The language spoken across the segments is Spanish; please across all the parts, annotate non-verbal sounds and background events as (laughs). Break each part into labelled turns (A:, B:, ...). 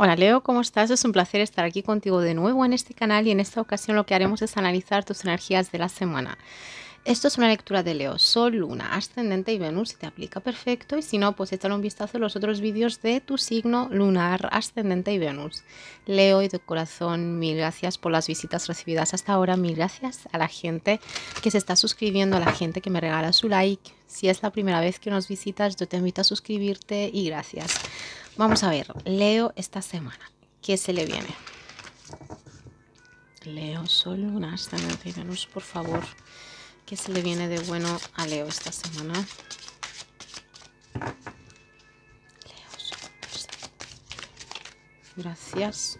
A: Hola Leo, ¿cómo estás? Es un placer estar aquí contigo de nuevo en este canal y en esta ocasión lo que haremos es analizar tus energías de la semana. Esto es una lectura de Leo, Sol, Luna, Ascendente y Venus, si te aplica perfecto y si no, pues échale un vistazo a los otros vídeos de tu signo lunar, Ascendente y Venus. Leo y de corazón, mil gracias por las visitas recibidas hasta ahora, mil gracias a la gente que se está suscribiendo, a la gente que me regala su like. Si es la primera vez que nos visitas, yo te invito a suscribirte y gracias. Vamos a ver, Leo esta semana, ¿qué se le viene? Leo, Sol, Luna, Ascendente y Venus, por favor que se le viene de bueno a Leo esta semana. Gracias.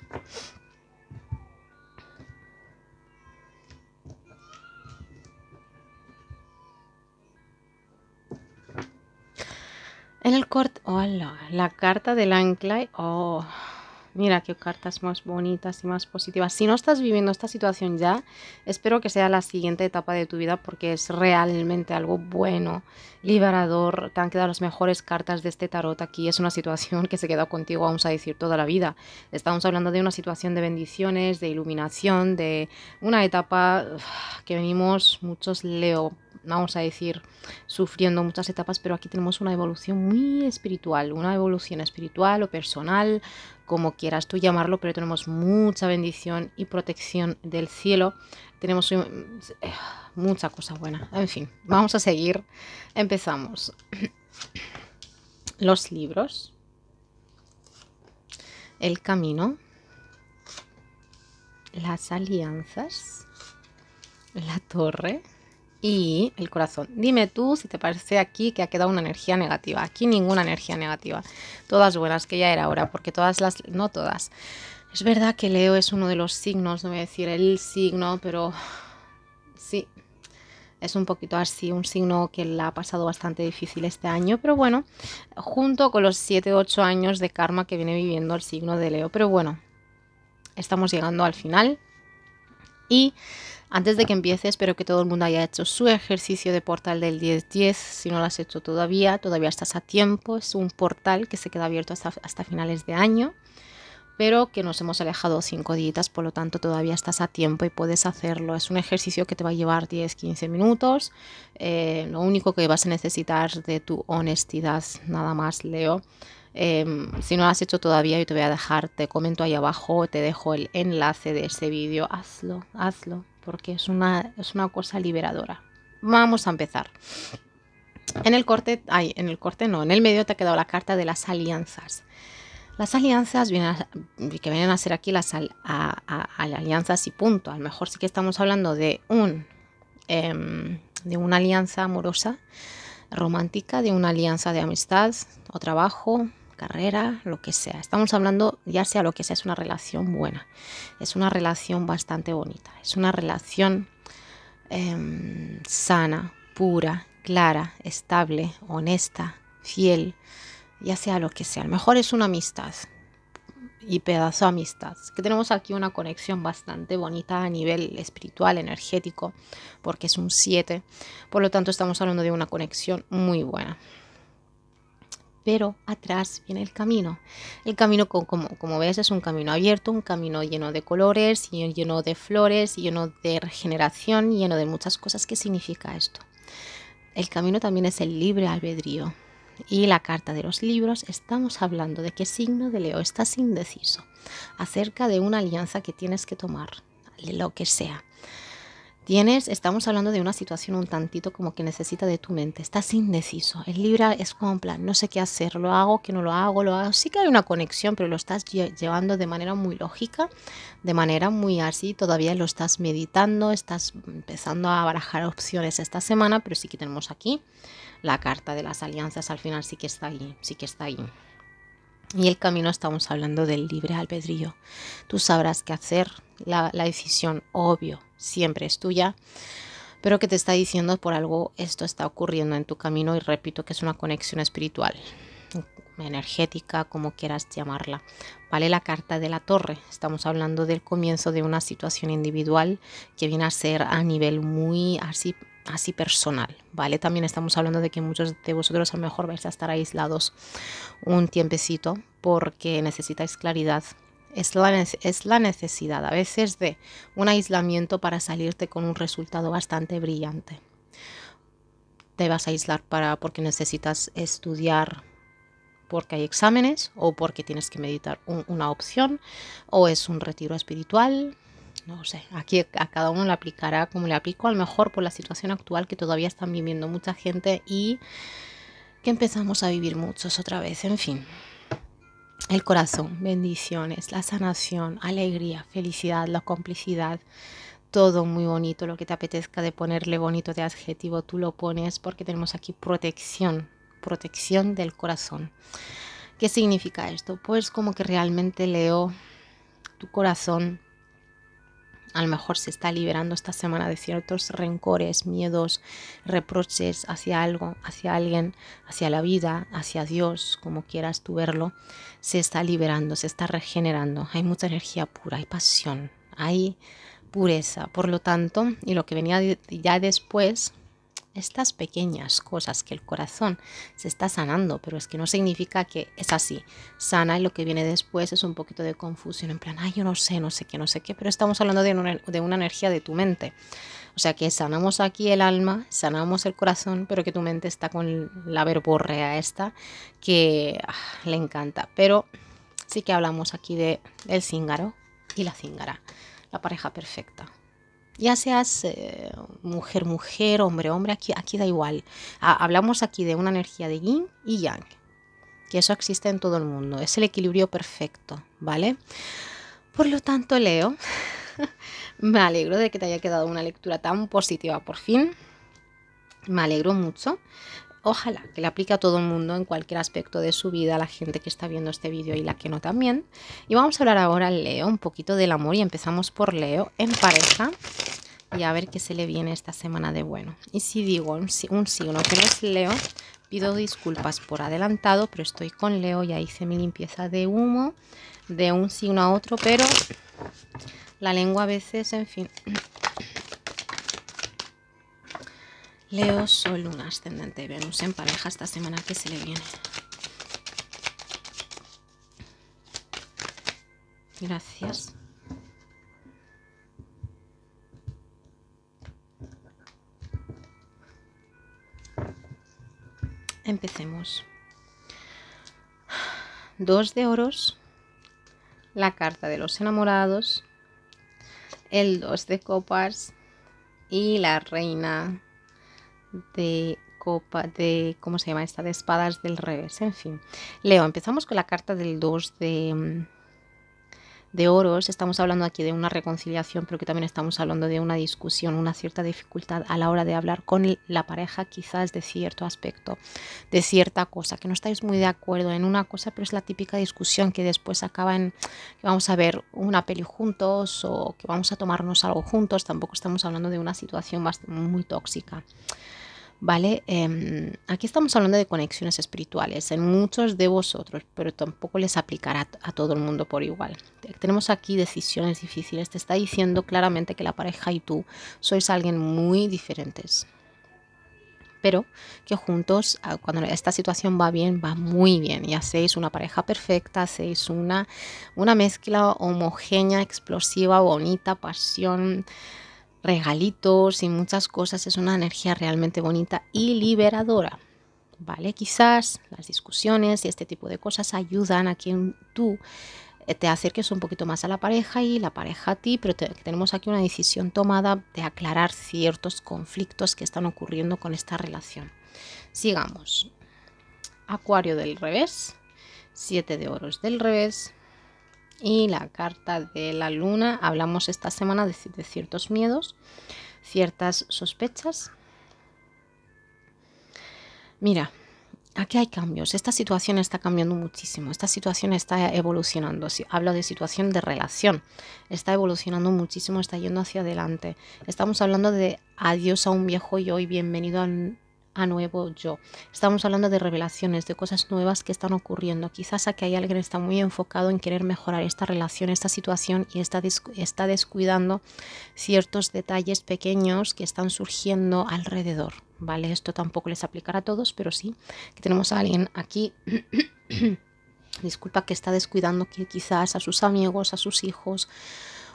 A: En el corte, hola, oh, la carta del ancla, oh, mira qué cartas más bonitas y más positivas. Si no estás viviendo esta situación ya, espero que sea la siguiente etapa de tu vida porque es realmente algo bueno, liberador. Te han quedado las mejores cartas de este tarot aquí. Es una situación que se queda contigo, vamos a decir, toda la vida. Estamos hablando de una situación de bendiciones, de iluminación, de una etapa que venimos muchos Leo vamos a decir, sufriendo muchas etapas, pero aquí tenemos una evolución muy espiritual, una evolución espiritual o personal, como quieras tú llamarlo, pero tenemos mucha bendición y protección del cielo. Tenemos eh, mucha cosa buena. En fin, vamos a seguir. Empezamos. Los libros. El camino. Las alianzas. La torre y el corazón. Dime tú si te parece aquí que ha quedado una energía negativa. Aquí ninguna energía negativa. Todas buenas, que ya era hora, porque todas las... no todas. Es verdad que Leo es uno de los signos, no voy a decir el signo, pero sí, es un poquito así, un signo que le ha pasado bastante difícil este año, pero bueno, junto con los 7-8 años de karma que viene viviendo el signo de Leo. Pero bueno, estamos llegando al final y antes de que empiece, espero que todo el mundo haya hecho su ejercicio de portal del 10-10. Si no lo has hecho todavía, todavía estás a tiempo. Es un portal que se queda abierto hasta, finales de año, pero que nos hemos alejado cinco días, por lo tanto todavía estás a tiempo y puedes hacerlo. Es un ejercicio que te va a llevar 10-15 minutos. Eh, lo único que vas a necesitar de tu honestidad, nada más, Leo. Em, si no lo has hecho todavía, yo te voy a dejar, te comento ahí abajo, te dejo el enlace de este vídeo. Hazlo, hazlo porque es una, es una cosa liberadora. Vamos a empezar. En el corte, ay, en el corte no, en el medio te ha quedado la carta de las alianzas. Las alianzas vienen que vienen a ser aquí las a, alianzas y punto. A lo mejor sí que estamos hablando de un em, de una alianza amorosa, romántica, de una alianza de amistad o trabajo, carrera, lo que sea. Estamos hablando, ya sea lo que sea, es una relación buena, es una relación bastante bonita, es una relación em, sana, pura, clara, estable, honesta, fiel, ya sea lo que sea. A lo mejor es una amistad y pedazo amistad. Que tenemos aquí una conexión bastante bonita a nivel espiritual, energético, porque es un 7. Por lo tanto, estamos hablando de una conexión muy buena pero atrás viene el camino. El camino, como, como ves, es un camino abierto, un camino lleno de colores, lleno de flores, lleno de regeneración, lleno de muchas cosas. ¿Qué significa esto? El camino también es el libre albedrío. Y la carta de los libros, estamos hablando de qué signo de Leo estás indeciso acerca de una alianza que tienes que tomar, lo que sea. Tienes, estamos hablando de una situación un tantito como que necesita de tu mente. Estás indeciso. El Libra es como un plan, no sé qué hacer, lo hago, que no lo hago, lo hago. Sí que hay una conexión, pero lo estás llevando de manera muy lógica, de manera muy así. Todavía lo estás meditando, estás empezando a barajar opciones esta semana, pero sí que tenemos aquí la carta de las alianzas. Al final sí que está ahí, sí que está ahí. Mm. Y el camino estamos hablando del libre albedrío. Tú sabrás qué hacer, la decisión, obvio, siempre es tuya, pero que te está diciendo por algo esto está ocurriendo en tu camino y repito que es una conexión espiritual, energética, como quieras llamarla. Vale la carta de la torre, estamos hablando del comienzo de una situación individual que viene a ser a nivel muy así así personal, ¿vale? También estamos hablando de que muchos de vosotros a lo mejor vais a estar aislados un tiempecito porque necesitáis claridad es la, necesidad a veces de un aislamiento para salirte con un resultado bastante brillante. Te vas a aislar para, porque necesitas estudiar porque hay exámenes o porque tienes que meditar una opción o es un retiro espiritual. No sé, aquí a cada uno le aplicará como le aplico, a lo mejor por la situación actual que todavía están viviendo mucha gente y que empezamos a vivir muchos otra vez, en fin el corazón, bendiciones, la sanación, alegría, felicidad, la complicidad, todo muy bonito, lo que te apetezca de ponerle bonito de adjetivo, tú lo pones porque tenemos aquí protección, protección del corazón. ¿Qué significa esto? Pues como que realmente leo tu corazón a lo mejor se está liberando esta semana de ciertos rencores, miedos, reproches hacia algo, hacia alguien, hacia la vida, hacia Dios, como quieras tú verlo. Se está liberando, se está regenerando. Hay mucha energía pura, hay pasión, hay pureza. Por lo tanto, y lo que venía ya después, estas pequeñas cosas que el corazón se está sanando, pero es que no significa que es así. Sana y lo que viene después es un poquito de confusión, en plan, ay, yo no sé, no sé qué, no sé qué, pero estamos hablando de una, energía de tu mente. O sea que sanamos aquí el alma, sanamos el corazón, pero que tu mente está con la verborrea esta que ah, le encanta. Pero sí que hablamos aquí de el cíngaro y la cíngara, la pareja perfecta ya seas eh, mujer, mujer, hombre, hombre, aquí, aquí da igual. hablamos aquí de una energía de yin y yang, que eso existe en todo el mundo, es el equilibrio perfecto, ¿vale? Por lo tanto, Leo, (laughs) me alegro de que te haya quedado una lectura tan positiva por fin, me alegro mucho. Ojalá que le aplique a todo el mundo en cualquier aspecto de su vida, la gente que está viendo este vídeo y la que no también. Y vamos a hablar ahora, Leo, un poquito del amor y empezamos por Leo en pareja y a ver qué se le viene esta semana de bueno. Y si digo un, un signo que no es Leo, pido disculpas por adelantado, pero estoy con Leo, ya hice mi limpieza de humo de un signo a otro, pero la lengua a veces, en fin, Leo, Sol, Luna, Ascendente Venus en pareja esta semana que se le viene. Gracias. Empecemos. Dos de oros, la carta de los enamorados, el dos de copas y la reina de copa, de ¿cómo se llama esta? De espadas del revés, en fin. Leo, empezamos con la carta del 2 de, mm, de oros. Estamos hablando aquí de una reconciliación, pero que también estamos hablando de una discusión, una cierta dificultad a la hora de hablar con la pareja, quizás de cierto aspecto, de cierta cosa, que no estáis muy de acuerdo en una cosa, pero es la típica discusión que después acaba en que vamos a ver una peli juntos o que vamos a tomarnos algo juntos. Tampoco estamos hablando de una situación muy tóxica. ¿vale? Em, aquí estamos hablando de conexiones espirituales en muchos de vosotros, pero tampoco les aplicará a todo el mundo por igual. Tenemos aquí decisiones difíciles, te está diciendo claramente que la pareja y tú sois alguien muy diferentes. Pero que juntos, ah, cuando esta situación va bien, va muy bien y hacéis una pareja perfecta, hacéis una, una mezcla homogénea, explosiva, bonita, pasión, regalitos y muchas cosas. Es una energía realmente bonita y liberadora. ¿Vale? Quizás las discusiones y este tipo de cosas ayudan a quien tú eh, te acerques un poquito más a la pareja y la pareja a ti, pero tenemos aquí una decisión tomada de aclarar ciertos conflictos que están ocurriendo con esta relación. Sigamos. Acuario del revés, siete de oros del revés, y la carta de la luna hablamos esta semana de, ciertos miedos, ciertas sospechas. Mira, aquí hay cambios. Esta situación está cambiando muchísimo. Esta situación está evolucionando. Si hablo de situación de relación, está evolucionando muchísimo, está yendo hacia adelante. Estamos hablando de adiós a un viejo yo y bienvenido al a nuevo yo. Estamos hablando de revelaciones, de cosas nuevas que están ocurriendo. Quizás aquí hay alguien está muy enfocado en querer mejorar esta relación, esta situación y está, está descuidando ciertos detalles pequeños que están surgiendo alrededor. ¿Vale? Esto tampoco les aplicará a todos, pero sí que tenemos a alguien aquí. (coughs) disculpa que está descuidando que quizás a sus amigos, a sus hijos,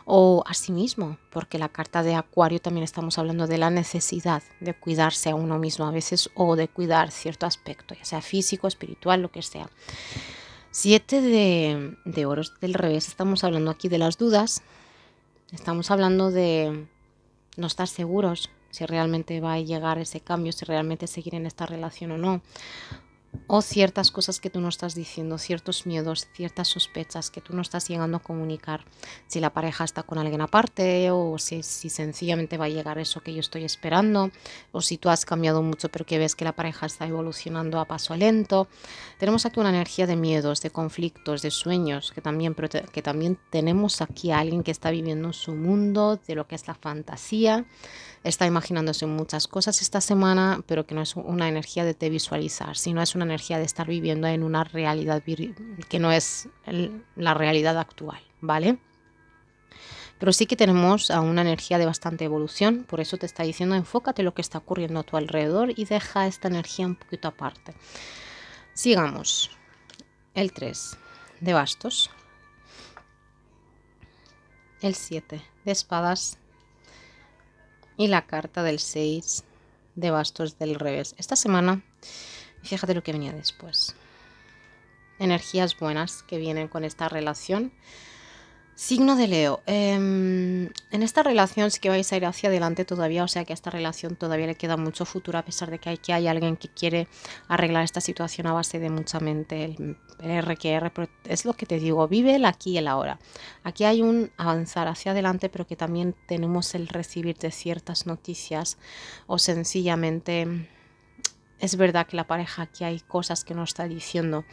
A: o a sí mismo, porque la carta de Acuario también estamos hablando de la necesidad de cuidarse a uno mismo a veces o de cuidar cierto aspecto, ya sea físico, espiritual, lo que sea. Siete de, de oros del revés, estamos hablando aquí de las dudas, estamos hablando de no estar seguros si realmente va a llegar ese cambio, si realmente seguir en esta relación o no, o ciertas cosas que tú no estás diciendo, ciertos miedos, ciertas sospechas que tú no estás llegando a comunicar, si la pareja está con alguien aparte o si, sencillamente va a llegar eso que yo estoy esperando o si tú has cambiado mucho pero que ves que la pareja está evolucionando a paso lento. Tenemos aquí una energía de miedos, de conflictos, de sueños, que también, que también tenemos aquí a alguien que está viviendo su mundo, de lo que es la fantasía está imaginándose muchas cosas esta semana, pero que no es una energía de te visualizar, sino es una energía de estar viviendo en una realidad que no es la realidad actual, ¿vale? Pero sí que tenemos a una energía de bastante evolución, por eso te está diciendo enfócate lo que está ocurriendo a tu alrededor y deja esta energía un poquito aparte. Sigamos. El 3 de bastos. El 7 de espadas y la carta del 6 de bastos del revés. Esta semana, fíjate lo que venía después. Energías buenas que vienen con esta relación Signo de Leo. Em, en esta relación sí que vais a ir hacia adelante todavía, o sea que a esta relación todavía le queda mucho futuro, a pesar de que hay que hay alguien que quiere arreglar esta situación a base de mucha mente, el RQR, pero es lo que te digo, vive el aquí y el ahora. Aquí hay un avanzar hacia adelante, pero que también tenemos el recibir de ciertas noticias o sencillamente es verdad que la pareja aquí hay cosas que no está diciendo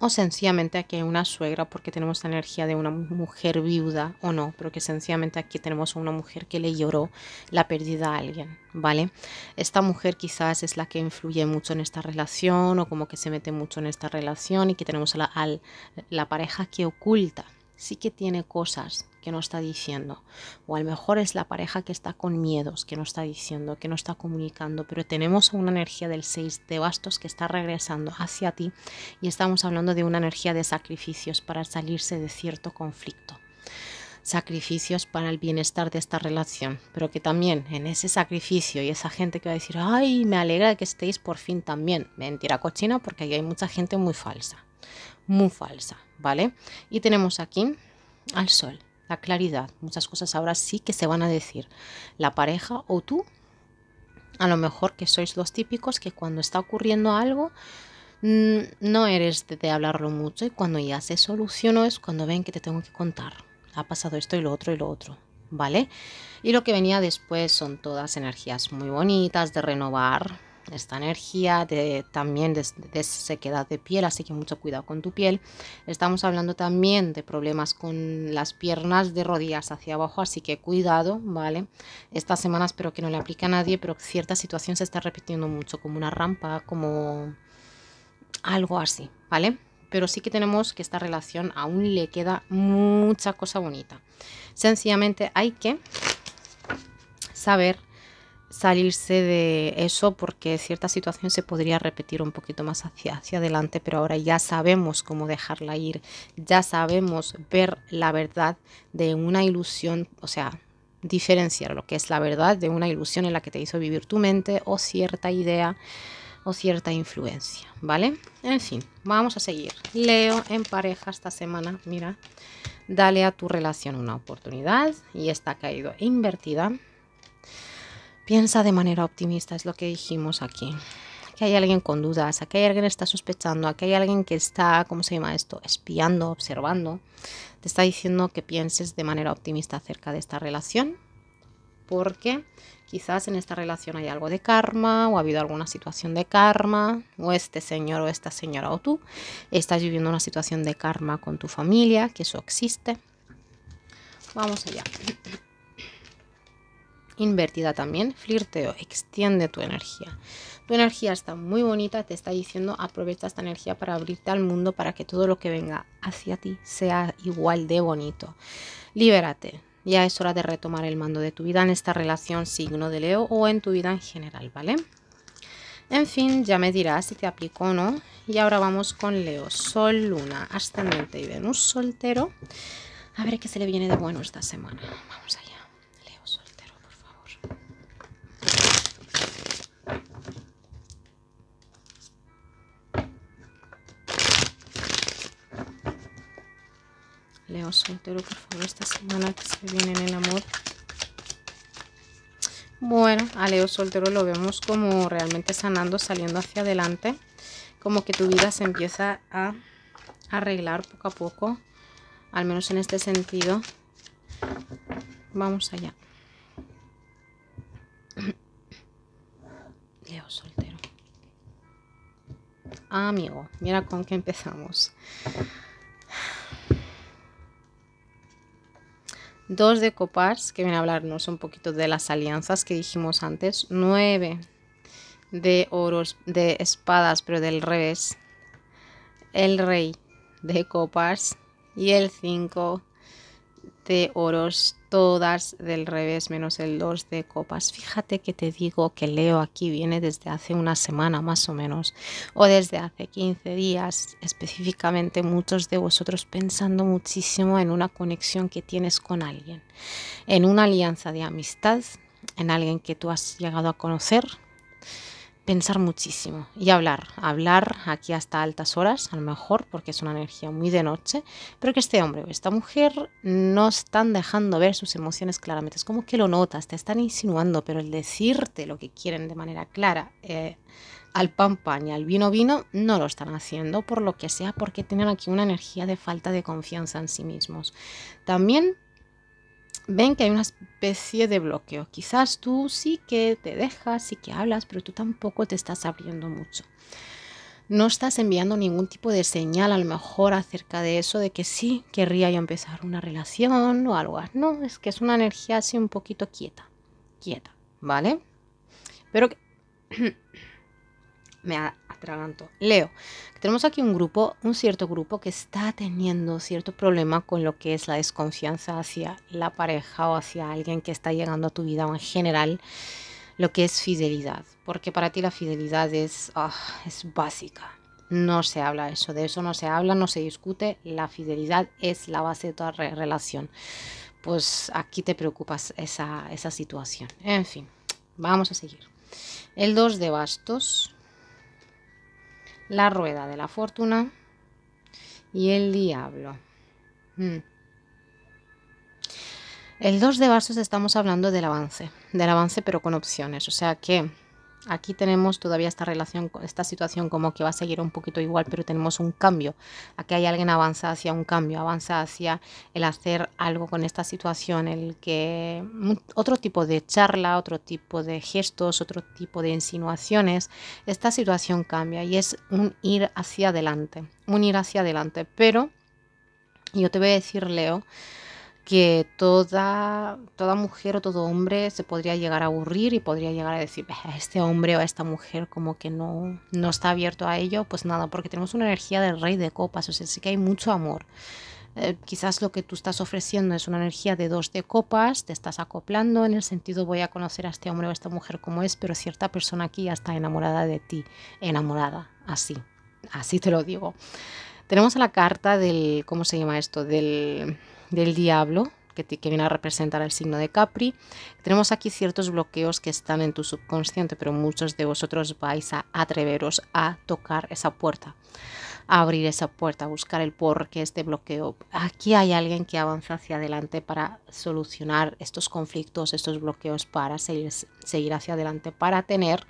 A: o sencillamente aquí hay una suegra porque tenemos la energía de una mujer viuda o no, pero que sencillamente aquí tenemos a una mujer que le lloró la pérdida a alguien, ¿vale? Esta mujer quizás es la que influye mucho en esta relación o como que se mete mucho en esta relación y que tenemos a la, la pareja que oculta, sí que tiene cosas que no está diciendo. O a lo mejor es la pareja que está con miedos, que no está diciendo, que no está comunicando, pero tenemos una energía del 6 de bastos que está regresando hacia ti y estamos hablando de una energía de sacrificios para salirse de cierto conflicto. Sacrificios para el bienestar de esta relación, pero que también en ese sacrificio y esa gente que va a decir, ay, me alegra que estéis por fin también. Mentira cochina porque ahí hay mucha gente muy falsa muy falsa, ¿vale? Y tenemos aquí al sol, la claridad. Muchas cosas ahora sí que se van a decir. La pareja o tú, a lo mejor que sois los típicos que cuando está ocurriendo algo mm, no eres de, hablarlo mucho y cuando ya se solucionó es cuando ven que te tengo que contar. Ha pasado esto y lo otro y lo otro, ¿vale? Y lo que venía después son todas energías muy bonitas de renovar, esta energía, de, también de, de, sequedad de piel, así que mucho cuidado con tu piel. Estamos hablando también de problemas con las piernas de rodillas hacia abajo, así que cuidado, ¿vale? Esta semana espero que no le aplique a nadie, pero cierta situación se está repitiendo mucho, como una rampa, como algo así, ¿vale? Pero sí que tenemos que esta relación aún le queda mucha cosa bonita. Sencillamente hay que saber salirse de eso porque cierta situación se podría repetir un poquito más hacia, hacia adelante, pero ahora ya sabemos cómo dejarla ir, ya sabemos ver la verdad de una ilusión, o sea, diferenciar lo que es la verdad de una ilusión en la que te hizo vivir tu mente o cierta idea o cierta influencia, ¿vale? En fin, vamos a seguir. Leo en pareja esta semana, mira, dale a tu relación una oportunidad y está caído invertida. Piensa de manera optimista, es lo que dijimos aquí. Que hay alguien con dudas, aquí hay alguien que está sospechando, aquí hay alguien que está, ¿cómo se llama esto? Espiando, observando. Te está diciendo que pienses de manera optimista acerca de esta relación, porque quizás en esta relación hay algo de karma o ha habido alguna situación de karma o este señor o esta señora o tú estás viviendo una situación de karma con tu familia, que eso existe. Vamos allá invertida también, flirteo, extiende tu energía. Tu energía está muy bonita, te está diciendo aprovecha esta energía para abrirte al mundo, para que todo lo que venga hacia ti sea igual de bonito. Libérate, ya es hora de retomar el mando de tu vida en esta relación signo de Leo o en tu vida en general, ¿vale? En fin, ya me dirás si te aplico o no. Y ahora vamos con Leo, Sol, Luna, Ascendente y Venus soltero. A ver qué se le viene de bueno esta semana. Vamos Leo soltero, por favor, esta semana que se viene en el amor. Bueno, a Leo soltero lo vemos como realmente sanando, saliendo hacia adelante. Como que tu vida se empieza a arreglar poco a poco, al menos en este sentido. Vamos allá. (coughs) Leo soltero. amigo, mira con qué empezamos. Dos de copas, que viene a hablarnos un poquito de las alianzas que dijimos antes, Nueve de oros, de espadas, pero del revés, el rey de copas y el 5 de oros todas del revés menos el 2 de copas. Fíjate que te digo que Leo aquí viene desde hace una semana más o menos o desde hace 15 días específicamente muchos de vosotros pensando muchísimo en una conexión que tienes con alguien, en una alianza de amistad, en alguien que tú has llegado a conocer pensar muchísimo y hablar. Hablar aquí hasta altas horas, a lo mejor, porque es una energía muy de noche, pero que este hombre o esta mujer no están dejando ver sus emociones claramente. Es como que lo notas, te están insinuando, pero el decirte lo que quieren de manera clara. Eh, al pan pan y al vino vino no lo están haciendo por lo que sea porque tienen aquí una energía de falta de confianza en sí mismos. También ven que hay una especie de bloqueo. Quizás tú sí que te dejas, sí que hablas, pero tú tampoco te estás abriendo mucho. No estás enviando ningún tipo de señal a lo mejor acerca de eso, de que sí, querría yo empezar una relación o algo. No, es que es una energía así un poquito quieta, quieta, ¿vale? Pero que (clears throat) me atraganto. Leo, tenemos aquí un grupo, un cierto grupo que está teniendo cierto problema con lo que es la desconfianza hacia la pareja o hacia alguien que está llegando a tu vida o en general lo que es fidelidad, porque para ti la fidelidad es, ah, es básica. No se habla eso, de eso no se habla, no se discute. La fidelidad es la base de toda relación. Pues aquí te preocupas esa, esa situación. En fin, vamos a seguir. El 2 de bastos, la rueda de la fortuna y el diablo. Mm. El 2 de bastos estamos hablando del avance, del avance pero con opciones, o sea que Aquí tenemos todavía esta relación, esta situación como que va a seguir un poquito igual, pero tenemos un cambio. Aquí hay alguien avanza hacia un cambio, avanza hacia el hacer algo con esta situación, el que mm, otro tipo de charla, otro tipo de gestos, otro tipo de insinuaciones. Esta situación cambia y es un ir hacia adelante, un ir hacia adelante. Pero yo te voy a decir, Leo, que toda, toda mujer o todo hombre se podría llegar a aburrir y podría llegar a decir, este hombre o esta mujer como que no, no está abierto a ello, pues nada, porque tenemos una energía del rey de copas, o sea, sí que hay mucho amor. Eh, quizás lo que tú estás ofreciendo es una energía de dos de copas, te estás acoplando en el sentido voy a conocer a este hombre o a esta mujer como es, pero cierta persona aquí ya está enamorada de ti, enamorada, así, así te lo digo. Tenemos a la carta del, ¿cómo se llama esto? Del del diablo, que, que, viene a representar el signo de Capri. Tenemos aquí ciertos bloqueos que están en tu subconsciente, pero muchos de vosotros vais a atreveros a tocar esa puerta, a abrir esa puerta, a buscar el por este bloqueo. Aquí hay alguien que avanza hacia adelante para solucionar estos conflictos, estos bloqueos, para seguir, seguir hacia adelante, para tener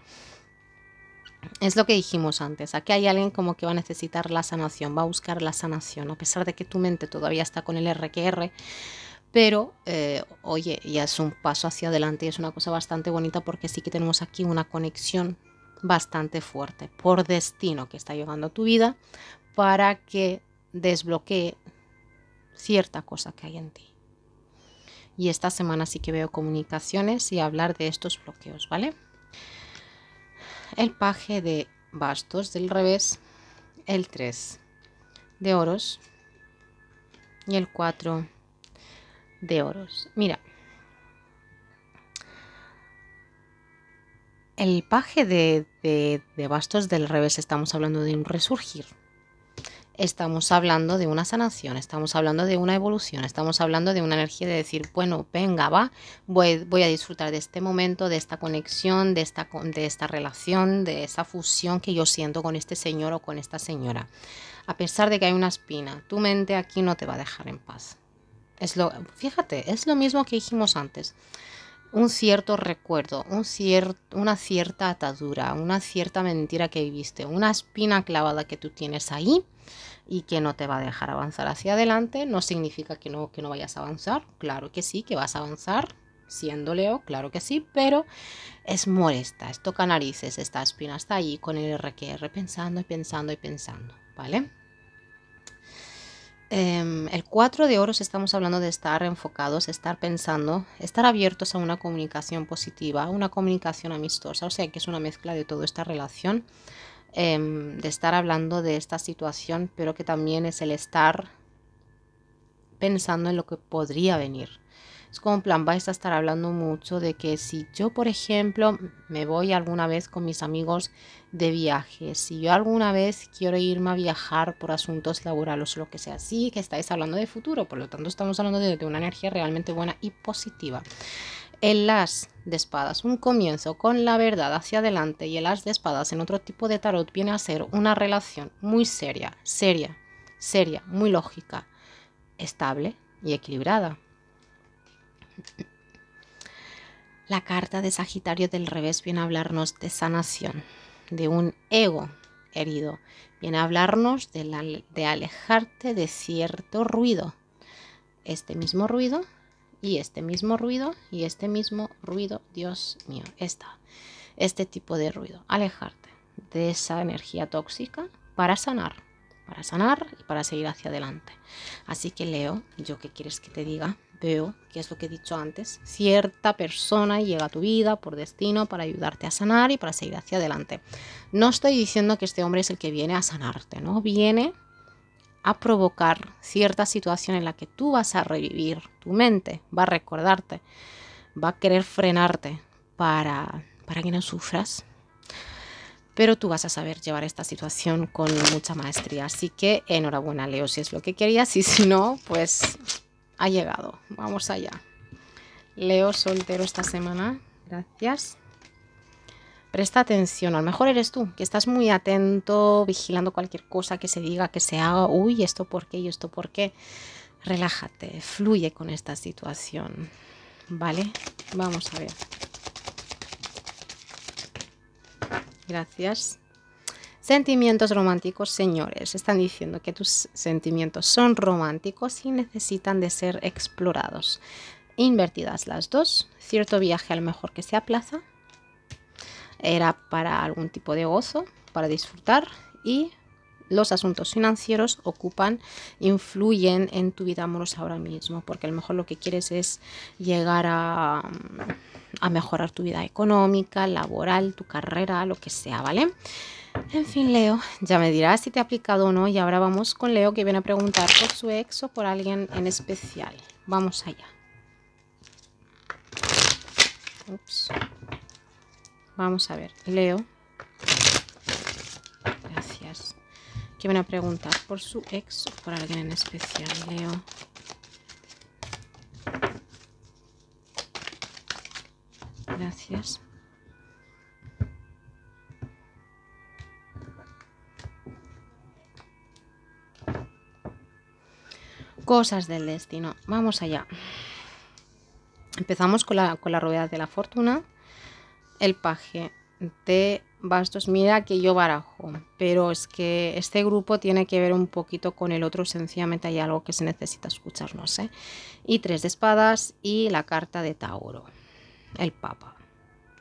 A: es lo que dijimos antes, aquí hay alguien como que va a necesitar la sanación, va a buscar la sanación, a pesar de que tu mente todavía está con el RQR, pero eh, oye, ya es un paso hacia adelante y es una cosa bastante bonita porque sí que tenemos aquí una conexión bastante fuerte por destino que está llegando a tu vida para que desbloquee cierta cosa que hay en ti. Y esta semana sí que veo comunicaciones y hablar de estos bloqueos, ¿vale? el paje de bastos del revés, el 3 de oros y el 4 de oros. Mira, el paje de, de bastos del revés estamos hablando de un resurgir estamos hablando de una sanación, estamos hablando de una evolución, estamos hablando de una energía de decir, bueno, venga, va, voy, a disfrutar de este momento, de esta conexión, de esta, de esta relación, de esa fusión que yo siento con este señor o con esta señora. A pesar de que hay una espina, tu mente aquí no te va a dejar en paz. Es lo, fíjate, es lo mismo que dijimos antes un cierto recuerdo, un una cierta atadura, una cierta mentira que viviste, una espina clavada que tú tienes ahí y que no te va a dejar avanzar hacia adelante, no significa que no, que no vayas a avanzar, claro que sí, que vas a avanzar, siendo Leo, claro que sí, pero es molesta, es toca narices, esta espina está ahí con el RQR pensando y pensando y pensando, ¿vale? Em, el 4 de oros estamos hablando de estar enfocados, estar pensando, estar abiertos a una comunicación positiva, una comunicación amistosa, o sea que es una mezcla de toda esta relación, em, de estar hablando de esta situación, pero que también es el estar pensando en lo que podría venir, es como plan, vais a estar hablando mucho de que si yo, por ejemplo, me voy alguna vez con mis amigos de viaje, si yo alguna vez quiero irme a viajar por asuntos laborales o lo que sea, sí que estáis hablando de futuro, por lo tanto estamos hablando de una energía realmente buena y positiva. El as de espadas, un comienzo con la verdad hacia adelante y el as de espadas en otro tipo de tarot viene a ser una relación muy seria, seria, seria, muy lógica, estable y equilibrada. La carta de Sagitario del revés viene a hablarnos de sanación, de un ego herido. Viene a hablarnos de, alejarte de cierto ruido. Este mismo ruido y este mismo ruido y este mismo ruido, Dios mío, este tipo de ruido. Alejarte de esa energía tóxica para sanar, para sanar y para seguir hacia adelante. Así que Leo, yo qué quieres que te diga, veo, que es lo que he dicho antes, cierta persona llega a tu vida por destino para ayudarte a sanar y para seguir hacia adelante. No estoy diciendo que este hombre es el que viene a sanarte, ¿no? Viene a provocar cierta situación en la que tú vas a revivir tu mente, va a recordarte, va a querer frenarte para, para que no sufras, pero tú vas a saber llevar esta situación con mucha maestría. Así que enhorabuena, Leo, si es lo que querías y si no, pues ha llegado. Vamos allá. Leo soltero esta semana. Gracias. Presta atención, a lo mejor eres tú, que estás muy atento, vigilando cualquier cosa que se diga, que se haga, uy, esto por qué y esto por qué. Relájate, fluye con esta situación. ¿Vale? Vamos a ver. Gracias. Sentimientos románticos, señores, están diciendo que tus sentimientos son románticos y necesitan de ser explorados. Invertidas las dos, cierto viaje a lo mejor que se aplaza, era para algún tipo de gozo, para disfrutar y los asuntos financieros ocupan, influyen en tu vida amorosa ahora mismo, porque a lo mejor lo que quieres es llegar a, a mejorar tu vida económica, laboral, tu carrera, lo que sea, ¿vale? En fin, Leo, ya me dirás si te ha aplicado o no y ahora vamos con Leo que viene a preguntar por su ex o por alguien en especial. Vamos allá. Vamos a ver, Leo. Gracias. Que viene a preguntar por su ex o por alguien en especial, Leo. Gracias. Cosas del destino. Vamos allá. Empezamos con la, con rueda de la fortuna. El paje de bastos. Mira que yo barajo, pero es que este grupo tiene que ver un poquito con el otro. Sencillamente hay algo que se necesita escuchar, no sé. Y tres de espadas y la carta de Tauro, el Papa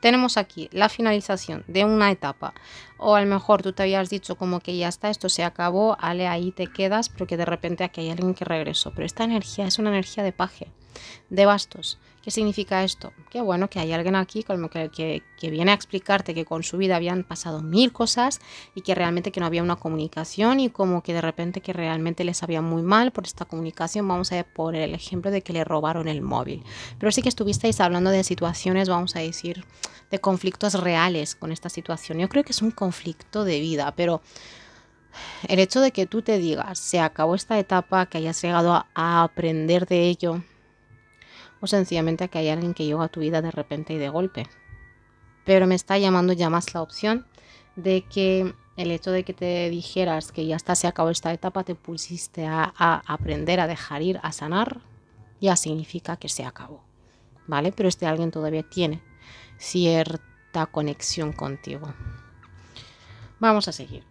A: tenemos aquí la finalización de una etapa o a lo mejor tú te habías dicho como que ya está, esto se acabó, ale ahí te quedas porque de repente aquí hay alguien que regresó, pero esta energía es una energía de paje, de bastos, ¿Qué significa esto? qué bueno, que hay alguien aquí con que, que, viene a explicarte que con su vida habían pasado mil cosas y que realmente que no había una comunicación y como que de repente que realmente les había muy mal por esta comunicación. Vamos a poner el ejemplo de que le robaron el móvil. Pero sí que estuvisteis hablando de situaciones, vamos a decir, de conflictos reales con esta situación. Yo creo que es un conflicto de vida, pero el hecho de que tú te digas, se acabó esta etapa, que hayas llegado a aprender de ello o sencillamente que hay alguien que llega a tu vida de repente y de golpe. Pero me está llamando ya más la opción de que el hecho de que te dijeras que ya está, se acabó esta etapa, te pusiste a aprender a dejar ir, a sanar, ya significa que se acabó. ¿Vale? Pero este alguien todavía tiene cierta conexión contigo. Vamos a seguir.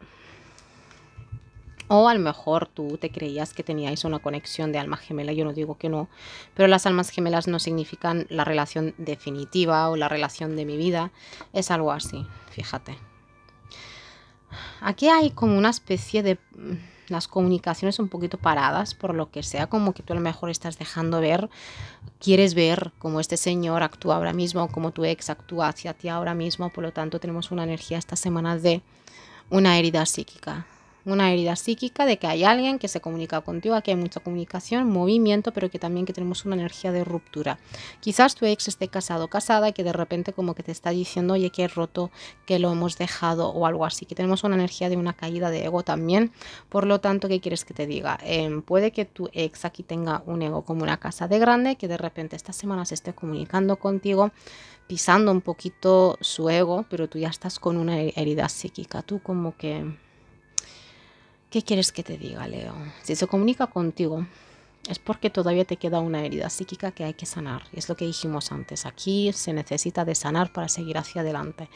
A: O a lo mejor tú te creías que teníais una conexión de alma gemela, yo no digo que no, pero las almas gemelas no significan la relación definitiva o la relación de mi vida, es algo así, fíjate. Aquí hay como una especie de mm, las comunicaciones un poquito paradas, por lo que sea, como que tú a lo mejor estás dejando ver, quieres ver cómo este señor actúa ahora mismo, cómo tu ex actúa hacia ti ahora mismo, por lo tanto tenemos una energía esta semana de una herida psíquica, una herida psíquica de que hay alguien que se comunica contigo, aquí hay mucha comunicación, movimiento, pero que también que tenemos una energía de ruptura. Quizás tu ex esté casado o casada que de repente como que te está diciendo, oye, que es roto, que lo hemos dejado o algo así, que tenemos una energía de una caída de ego también. Por lo tanto, ¿qué quieres que te diga? Em, puede que tu ex aquí tenga un ego como una casa de grande, que de repente esta semana se esté comunicando contigo pisando un poquito su ego, pero tú ya estás con una herida psíquica, tú como que ¿Qué quieres que te diga, Leo? Si se comunica contigo, es porque todavía te queda una herida psíquica que hay que sanar. Es lo que dijimos antes. Aquí se necesita de sanar para seguir hacia adelante.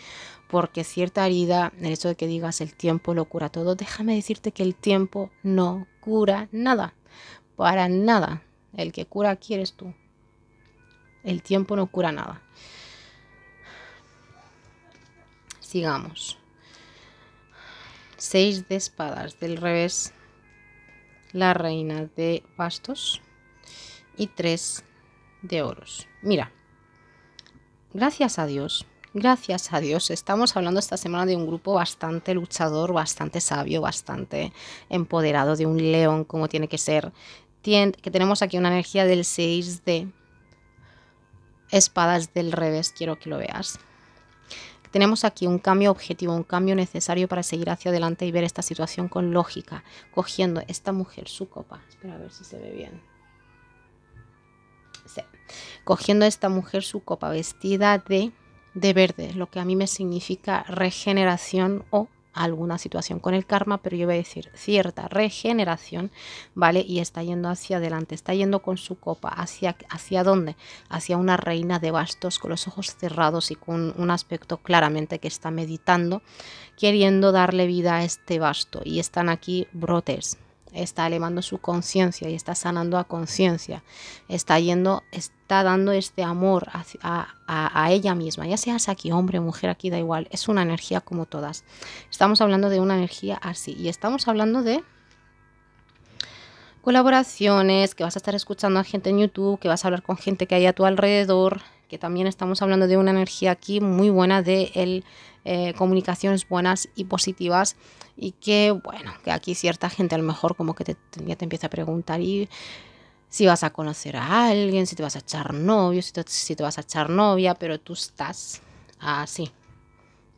A: Porque cierta herida, el hecho de que digas el tiempo lo cura todo, déjame decirte que el tiempo no cura nada. Para nada. El que cura quieres tú. El tiempo no cura nada. Sigamos. 6 de espadas del revés, la reina de bastos y 3 de oros. Mira, gracias a Dios, gracias a Dios, estamos hablando esta semana de un grupo bastante luchador, bastante sabio, bastante empoderado, de un león como tiene que ser, que tenemos aquí una energía del 6 de espadas del revés, quiero que lo veas. Tenemos aquí un cambio objetivo, un cambio necesario para seguir hacia adelante y ver esta situación con lógica, cogiendo esta mujer su copa. Espera a ver si se ve bien. Cogiendo esta mujer su copa vestida de, de verde, lo que a mí me significa regeneración o alguna situación con el karma, pero yo voy a decir cierta regeneración, ¿vale? Y está yendo hacia adelante, está yendo con su copa, ¿hacia, hacia dónde? Hacia una reina de bastos con los ojos cerrados y con un aspecto claramente que está meditando, queriendo darle vida a este basto. Y están aquí brotes, está elevando su conciencia y está sanando a conciencia, está yendo, está dando este amor a, a, a, ella misma, ya seas aquí hombre, mujer, aquí da igual, es una energía como todas. Estamos hablando de una energía así y estamos hablando de colaboraciones, que vas a estar escuchando a gente en YouTube, que vas a hablar con gente que hay a tu alrededor, que también estamos hablando de una energía aquí muy buena de el, eh, comunicaciones buenas y positivas y que bueno, que aquí cierta gente a lo mejor como que te, ya te empieza a preguntar si vas a conocer a alguien, si te vas a echar novio, si te vas a echar novia, pero tú estás así,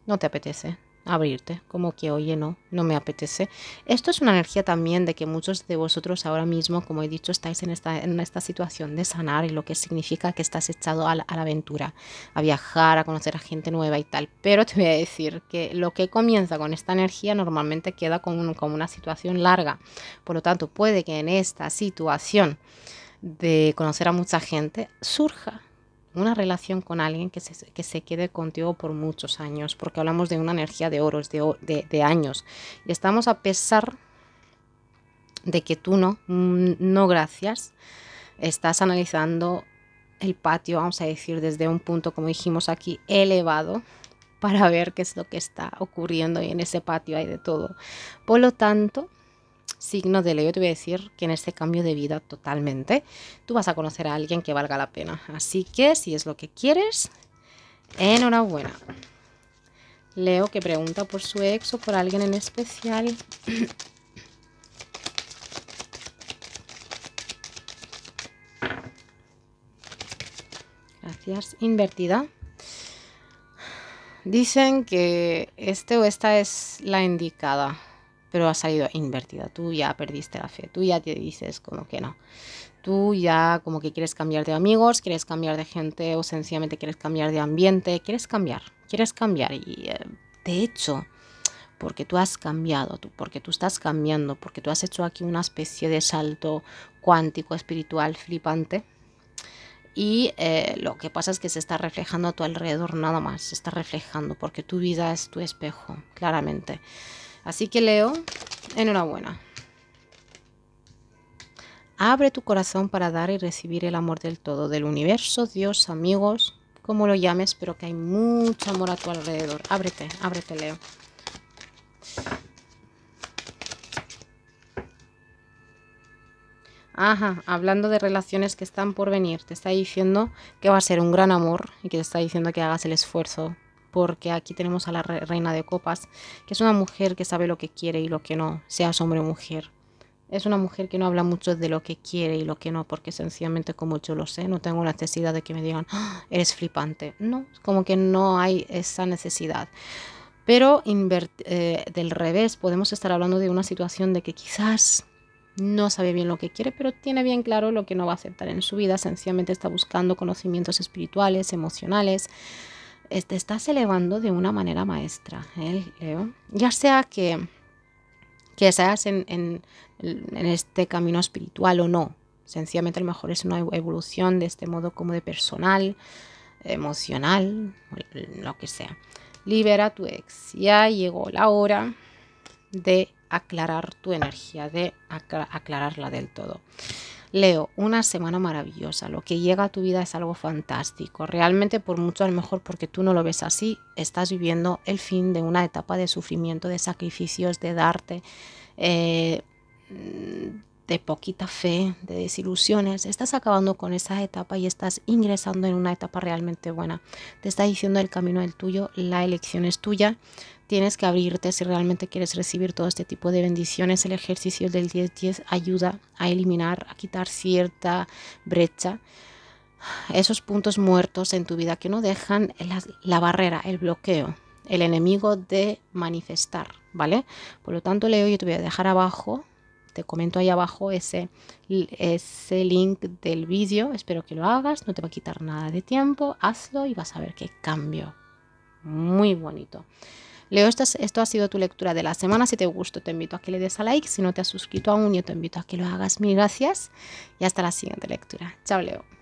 A: no te apetece, abrirte, como que oye, no, no me apetece. Esto es una energía también de que muchos de vosotros ahora mismo, como he dicho, estáis en esta, en esta situación de sanar y lo que significa que estás echado a la, aventura, a viajar, a conocer a gente nueva y tal. Pero te voy a decir que lo que comienza con esta energía normalmente queda como una situación larga. Por lo tanto, puede que en esta situación de conocer a mucha gente surja una relación con alguien que se, quede contigo por muchos años, porque hablamos de una energía de oros, de, de años. Y estamos a pesar de que tú no, no gracias, estás analizando el patio, vamos a decir, desde un punto, como dijimos aquí, elevado, para ver qué es lo que está ocurriendo y en ese patio hay de todo. Por lo tanto, signo de Leo, te voy a decir que en este cambio de vida totalmente tú vas a conocer a alguien que valga la pena. Así que si es lo que quieres, enhorabuena. Leo que pregunta por su ex o por alguien en especial. Gracias. Invertida. Dicen que este o esta es la indicada pero ha salido invertida. Tú ya perdiste la fe, tú ya te dices como que no. Tú ya como que quieres cambiar de amigos, quieres cambiar de gente o sencillamente quieres cambiar de ambiente, quieres cambiar, quieres cambiar. Y eh, de hecho, porque tú has cambiado, tú, porque tú estás cambiando, porque tú has hecho aquí una especie de salto cuántico, espiritual, flipante. Y eh, lo que pasa es que se está reflejando a tu alrededor nada más, se está reflejando, porque tu vida es tu espejo, claramente. Así que Leo, enhorabuena. Abre tu corazón para dar y recibir el amor del todo, del universo, Dios, amigos, como lo llames, pero que hay mucho amor a tu alrededor. Ábrete, ábrete, Leo. Ajá, hablando de relaciones que están por venir, te está diciendo que va a ser un gran amor y que te está diciendo que hagas el esfuerzo porque aquí tenemos a la reina de copas, que es una mujer que sabe lo que quiere y lo que no, sea hombre o mujer. Es una mujer que no habla mucho de lo que quiere y lo que no, porque sencillamente como yo lo sé, no tengo la necesidad de que me digan, ah, eres flipante. No, como que no hay esa necesidad. Pero eh, del revés, podemos estar hablando de una situación de que quizás no sabe bien lo que quiere, pero tiene bien claro lo que no va a aceptar en su vida, sencillamente está buscando conocimientos espirituales, emocionales, te estás elevando de una manera maestra, ¿eh? Ya sea que, que seas en, en, este camino espiritual o no, sencillamente a lo mejor es una evolución de este modo como de personal, emocional, lo que sea. Libera a tu ex, ya llegó la hora de aclarar tu energía, de aclararla del todo. Leo, una semana maravillosa, lo que llega a tu vida es algo fantástico. Realmente por mucho a lo mejor porque tú no lo ves así, estás viviendo el fin de una etapa de sufrimiento, de sacrificios, de darte, eh, de poquita fe, de desilusiones. Estás acabando con esa etapa y estás ingresando en una etapa realmente buena. Te está diciendo el camino del tuyo, la elección es tuya. Tienes que abrirte si realmente quieres recibir todo este tipo de bendiciones. El ejercicio del 10-10 ayuda a eliminar, a quitar cierta brecha. Esos puntos muertos en tu vida que no dejan la, barrera, el bloqueo, el enemigo de manifestar, ¿vale? Por lo tanto, Leo, yo te voy a dejar abajo te comento ahí abajo ese, ese link del vídeo. Espero que lo hagas, no te va a quitar nada de tiempo. Hazlo y vas a ver qué cambio. Muy bonito. Leo, esto, ha sido tu lectura de la semana. Si te gustó, te invito a que le des a like. Si no te has suscrito aún, yo te invito a que lo hagas. Mil gracias y hasta la siguiente lectura. Chao, Leo.